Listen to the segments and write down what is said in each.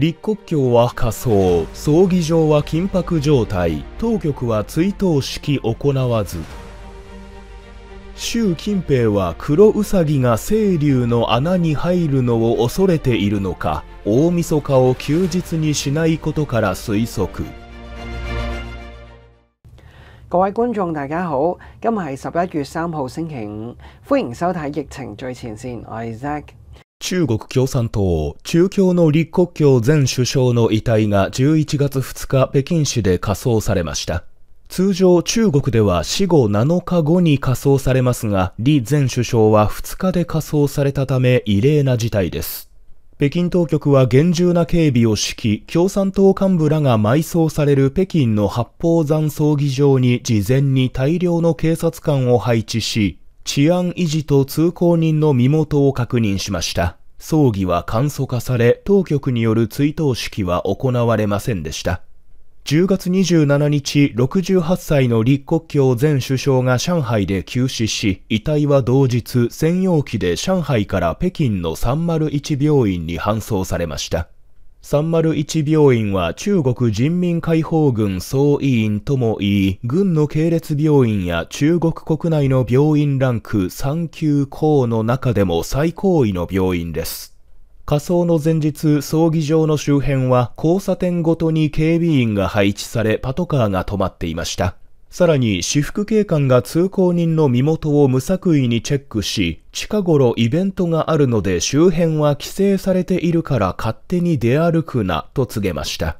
立国境は仮装、葬儀場は緊迫状態、当局は追悼式行わず。習近平は黒ウサギが清流の穴に入るのを恐れているのか、大晦日を休日にしないことから推測。各位觀眾大家好，今日係十一月三號星期五，歡迎收睇《疫情最前線》，我係 Zack。中国共産党、中共の李克強前首相の遺体が11月2日北京市で火葬されました。通常中国では死後7日後に火葬されますが、李前首相は2日で火葬されたため異例な事態です。北京当局は厳重な警備を敷き、共産党幹部らが埋葬される北京の八方山葬儀場に事前に大量の警察官を配置し、治安維持と通行人の身元を確認しました。葬儀は簡素化され、当局による追悼式は行われませんでした。10月27日、68歳の李克強前首相が上海で急死し、遺体は同日、専用機で上海から北京の301病院に搬送されました。301病院は中国人民解放軍総委員ともいい、軍の系列病院や中国国内の病院ランク3級校の中でも最高位の病院です。火葬の前日、葬儀場の周辺は交差点ごとに警備員が配置されパトカーが止まっていました。さらに私服警官が通行人の身元を無作為にチェックし、近頃イベントがあるので周辺は規制されているから勝手に出歩くなと告げました。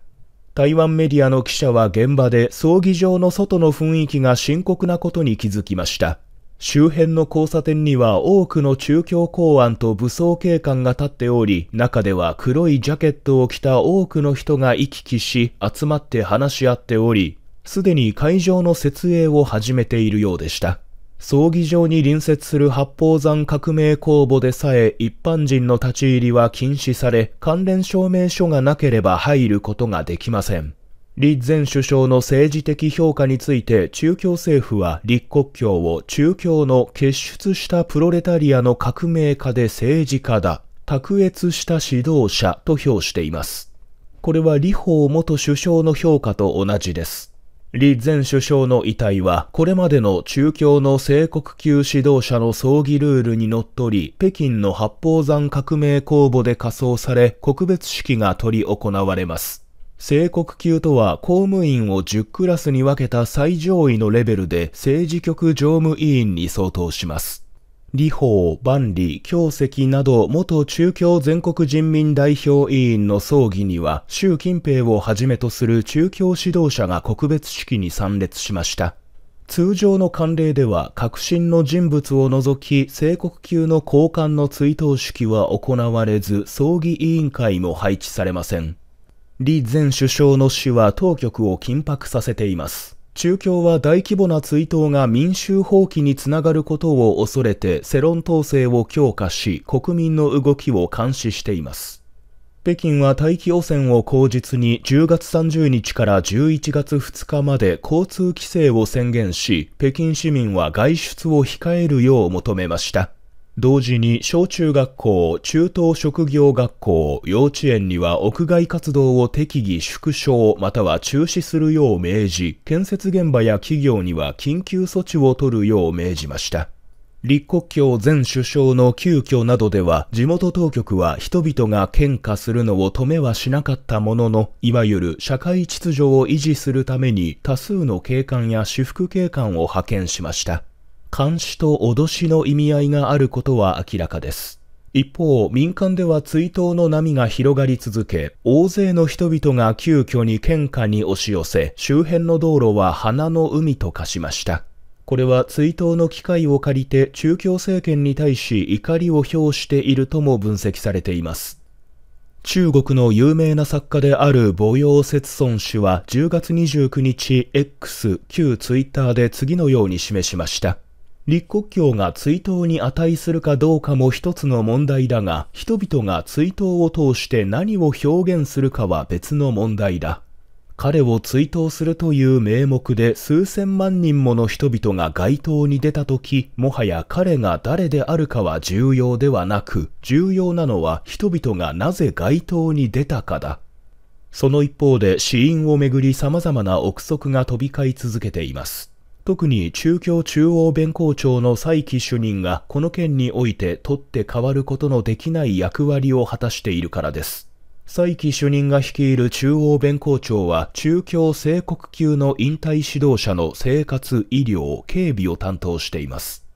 台湾メディアの記者は現場で葬儀場の外の雰囲気が深刻なことに気づきました。周辺の交差点には多くの中共公安と武装警官が立っており、中では黒いジャケットを着た多くの人が行き来し、集まって話し合っており、すでに会場の設営を始めているようでした。葬儀場に隣接する八方山革命公募でさえ一般人の立ち入りは禁止され、関連証明書がなければ入ることができません。李前首相の政治的評価について中共政府は立国教を中共の結出したプロレタリアの革命家で政治家だ、卓越した指導者と評しています。これは李鵬元首相の評価と同じです。李前首相の遺体は、これまでの中共の帝国級指導者の葬儀ルールにのっとり、北京の八宝山革命公墓で火葬され、告別式が執り行われます。帝国級とは公務員を10クラスに分けた最上位のレベルで政治局常務委員に相当します。李法、万里、京石など元中共全国人民代表委員の葬儀には、習近平をはじめとする中共指導者が告別式に参列しました。通常の慣例では、革新の人物を除き、聖国級の高官の追悼式は行われず、葬儀委員会も配置されません。李前首相の死は当局を緊迫させています。中共は大規模な追悼が民衆放棄につながることを恐れて世論統制を強化し国民の動きを監視しています。北京は大気汚染を口実に10月30日から11月2日まで交通規制を宣言し、北京市民は外出を控えるよう求めました。同時に小中学校、中等職業学校、幼稚園には屋外活動を適宜縮小または中止するよう命じ、建設現場や企業には緊急措置を取るよう命じました。李克強前首相の急遽などでは地元当局は人々が喧嘩するのを止めはしなかったものの、いわゆる社会秩序を維持するために多数の警官や私服警官を派遣しました。監視と脅しの意味合いがあることは明らかです。一方、民間では追悼の波が広がり続け、大勢の人々が急遽に献花に押し寄せ、周辺の道路は花の海と化しました。これは追悼の機会を借りて中共政権に対し怒りを表しているとも分析されています。中国の有名な作家である母陽節孫氏は10月29日 X 旧 Twitter で次のように示しました。立国教が追悼に値するかどうかも一つの問題だが、人々が追悼を通して何を表現するかは別の問題だ。彼を追悼するという名目で数千万人もの人々が街頭に出た時、もはや彼が誰であるかは重要ではなく、重要なのは人々がなぜ街頭に出たかだ。その一方で死因をめぐり様々な憶測が飛び交い続けています。特に中共中央弁公庁の蔡奇主任がこの件において取って代わることのできない役割を果たしているからです。蔡奇主任が率いる中央弁公庁は中共帝国級の引退指導者の生活、医療、警備を担当しています。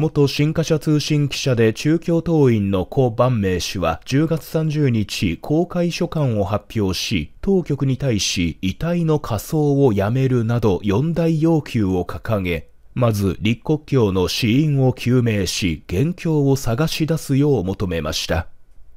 元新華社通信記者で中共党員の胡晩明氏は10月30日公開書簡を発表し、当局に対し遺体の火葬をやめるなど4大要求を掲げ、まず立国教の死因を究明し、元凶を探し出すよう求めました。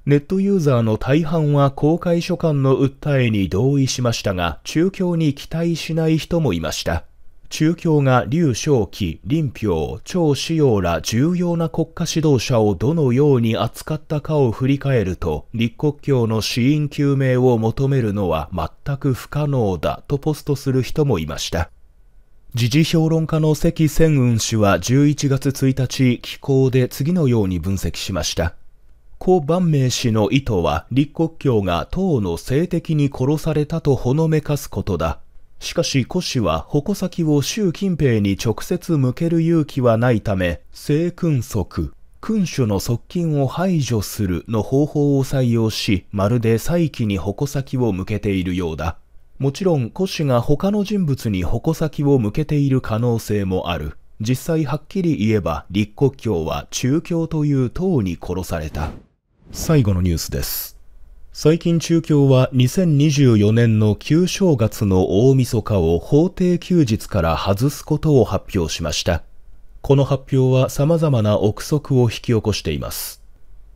ネットユーザーの大半は公開書簡の訴えに同意しましたが、中共に期待しない人もいました。中共が劉少奇、林彪、張志陽ら重要な国家指導者をどのように扱ったかを振り返ると、立国教の死因究明を求めるのは全く不可能だとポストする人もいました。時事評論家の関千雲氏は11月1日、寄稿で次のように分析しました。故万明氏の意図は、立国教が党の性的に殺されたとほのめかすことだ。しかし古氏は矛先を習近平に直接向ける勇気はないため、聖君則、君主の側近を排除するの方法を採用し、まるで再起に矛先を向けているようだ。もちろん古氏が他の人物に矛先を向けている可能性もある。実際はっきり言えば、立国教は中教という党に殺された。最後のニュースです。最近中共は2024年の旧正月の大晦日を法定休日から外すことを発表しました。この発表は様々な憶測を引き起こしています。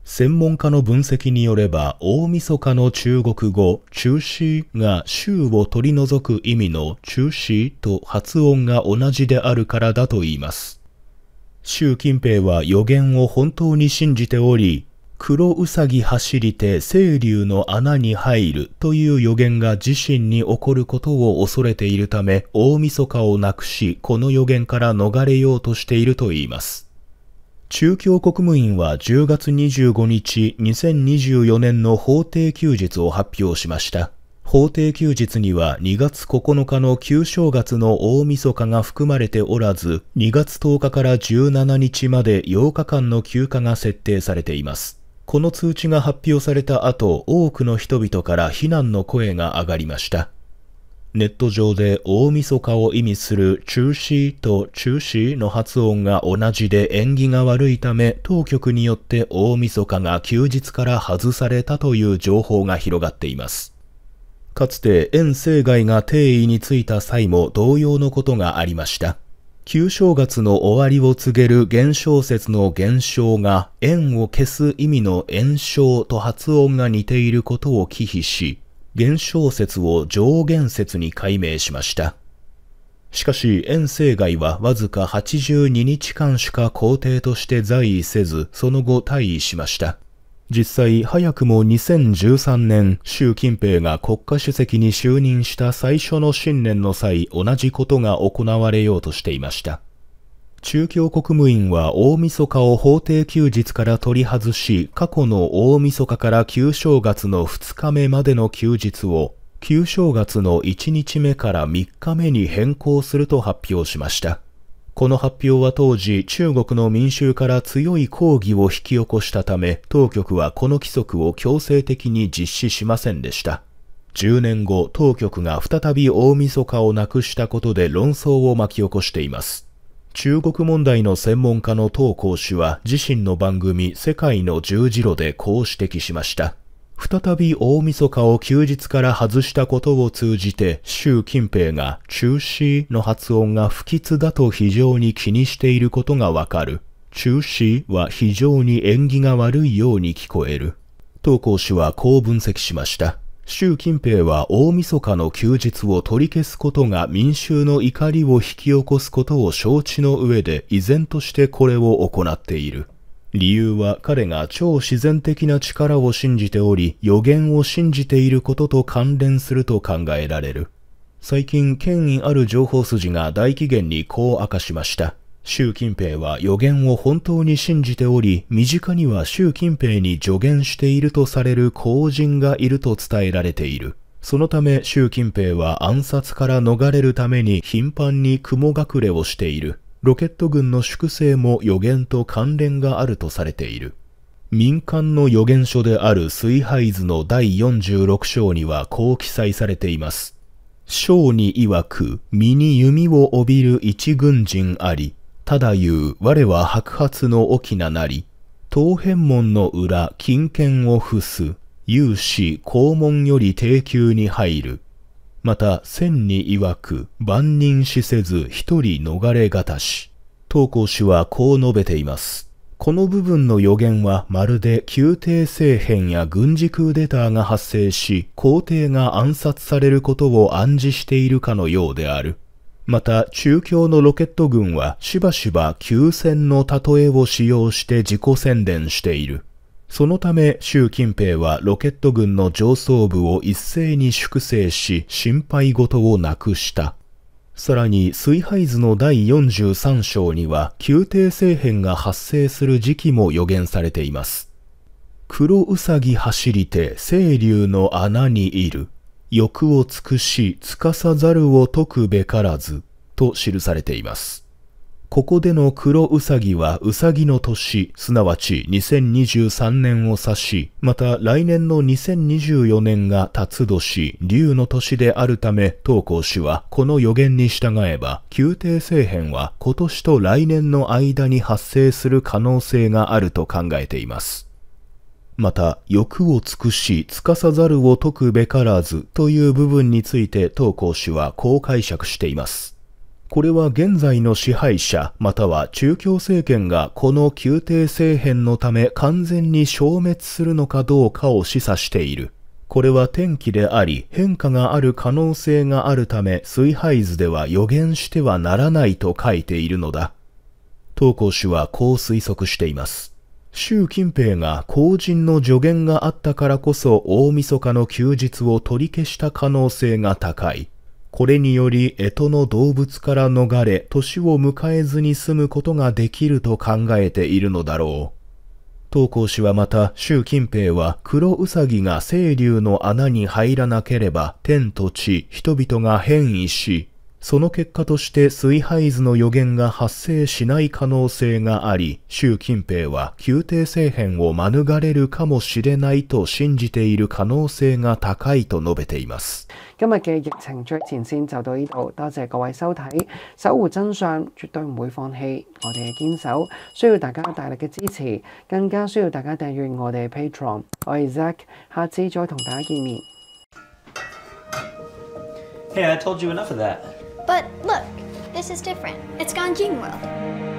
専門家の分析によれば、大晦日の中国語、中止が週を取り除く意味の中止と発音が同じであるからだと言います。習近平は予言を本当に信じており、黒うさぎ走りて清流の穴に入るという予言が自身に起こることを恐れているため大晦日をなくしこの予言から逃れようとしているといいます。中京国務院は10月25日2024年の法定休日を発表しました。法定休日には2月9日の旧正月の大晦日が含まれておらず、2月10日から17日まで8日間の休暇が設定されています。この通知が発表された後、多くの人々から非難の声が上がりました。ネット上で大晦日を意味する中止と中止の発音が同じで縁起が悪いため当局によって大晦日が休日から外されたという情報が広がっています。かつて遠征外が定位についた際も同様のことがありました。旧正月の終わりを告げる現象説の現象が縁を消す意味の炎症と発音が似ていることを忌避し、現象説を上限説に改名しました。しかし、遠征外はわずか82日間しか皇帝として在位せず、その後退位しました。実際早くも2013年、習近平が国家主席に就任した最初の新年の際、同じことが行われようとしていました。中共国務院は大晦日を法定休日から取り外し、過去の大晦日から旧正月の2日目までの休日を、旧正月の1日目から3日目に変更すると発表しました。この発表は当時中国の民衆から強い抗議を引き起こしたため当局はこの規則を強制的に実施しませんでした。10年後、当局が再び大晦日をなくしたことで論争を巻き起こしています。中国問題の専門家の当講師は自身の番組世界の十字路でこう指摘しました。再び大晦日を休日から外したことを通じて、習近平が中止の発音が不吉だと非常に気にしていることがわかる。中止は非常に縁起が悪いように聞こえる。投稿氏はこう分析しました。習近平は大晦日の休日を取り消すことが民衆の怒りを引き起こすことを承知の上で依然としてこれを行っている。理由は彼が超自然的な力を信じており、予言を信じていることと関連すると考えられる。最近、権威ある情報筋が大紀元にこう明かしました。習近平は予言を本当に信じており、身近には習近平に助言しているとされる公人がいると伝えられている。そのため習近平は暗殺から逃れるために頻繁に雲隠れをしている。ロケット軍の粛清も予言と関連があるとされている。民間の予言書である水廃図の第46章にはこう記載されています。章に曰く、身に弓を帯びる一軍人あり、ただ言う、我は白髪の沖ななり、東変門の裏、金券を付す、有志、肛門より低級に入る。また、千に曰く、万人死せず一人逃れがたし。投稿氏はこう述べています。この部分の予言はまるで宮廷政変や軍事クーデターが発生し、皇帝が暗殺されることを暗示しているかのようである。また、中共のロケット軍はしばしば休戦の例えを使用して自己宣伝している。そのため習近平はロケット軍の上層部を一斉に粛清し心配事をなくした。さらに水廃図の第43章には宮廷政変が発生する時期も予言されています。黒うさぎ走りて清流の穴にいる。欲を尽くし、つかさざるを解くべからず。と記されています。ここでの黒うさぎはうさぎの年、すなわち2023年を指し、また来年の2024年が辰年、竜の年であるため、東光氏はこの予言に従えば、宮廷政変は今年と来年の間に発生する可能性があると考えています。また、欲を尽くし、尽かさざるを解くべからずという部分について東光氏はこう解釈しています。これは現在の支配者または中共政権がこの宮廷政変のため完全に消滅するのかどうかを示唆している。これは転機であり変化がある可能性があるため水拝図では予言してはならないと書いているのだ。東光氏はこう推測しています。習近平が後人の助言があったからこそ大晦日の休日を取り消した可能性が高い。これにより、干支の動物から逃れ、年を迎えずに済むことができると考えているのだろう。東光氏はまた、習近平は黒うさぎが清流の穴に入らなければ、天と地、人々が変異し、その結果として水廃図の予言が発生しない可能性があり、習近平は宮廷政変を免れるかもしれないと信じている可能性が高いと述べています。今日嘅疫情最前線就到呢度，多謝各位收睇。守護真相絕對唔會放棄，我哋嘅堅守需要大家大力嘅支持，更加需要大家訂閱我哋 Patron。我係 Zack，下次再同大家見面。Hey, I told you enough of that. But look, this is different. It's Ganjing World.